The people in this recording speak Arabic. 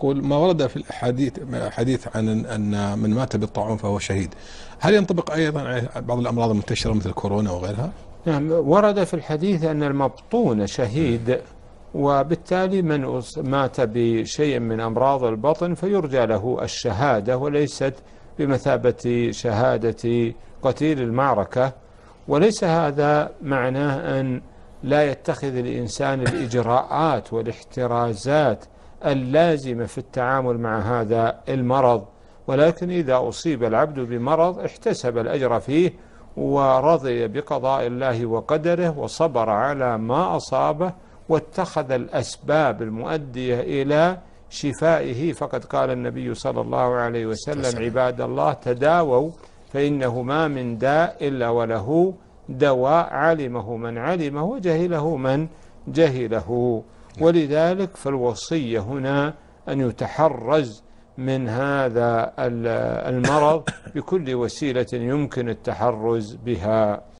يقول ما ورد في الحديث حديث عن ان من مات بالطاعون فهو شهيد هل ينطبق ايضا على بعض الامراض المنتشره مثل كورونا وغيرها نعم ورد في الحديث ان المبطون شهيد وبالتالي من مات بشيء من امراض البطن فيرجى له الشهاده وليست بمثابه شهاده قتيل المعركه وليس هذا معناه ان لا يتخذ الانسان الاجراءات والاحترازات اللازمة في التعامل مع هذا المرض ولكن إذا أصيب العبد بمرض احتسب الأجر فيه ورضي بقضاء الله وقدره وصبر على ما أصابه واتخذ الأسباب المؤدية إلى شفائه فقد قال النبي صلى الله عليه وسلم عباد الله تداووا فإنه ما من داء إلا وله دواء علمه من علمه وجهله من جهله نعم. ولذلك فالوصية هنا أن يتحرز من هذا المرض بكل وسيلة يمكن التحرز بها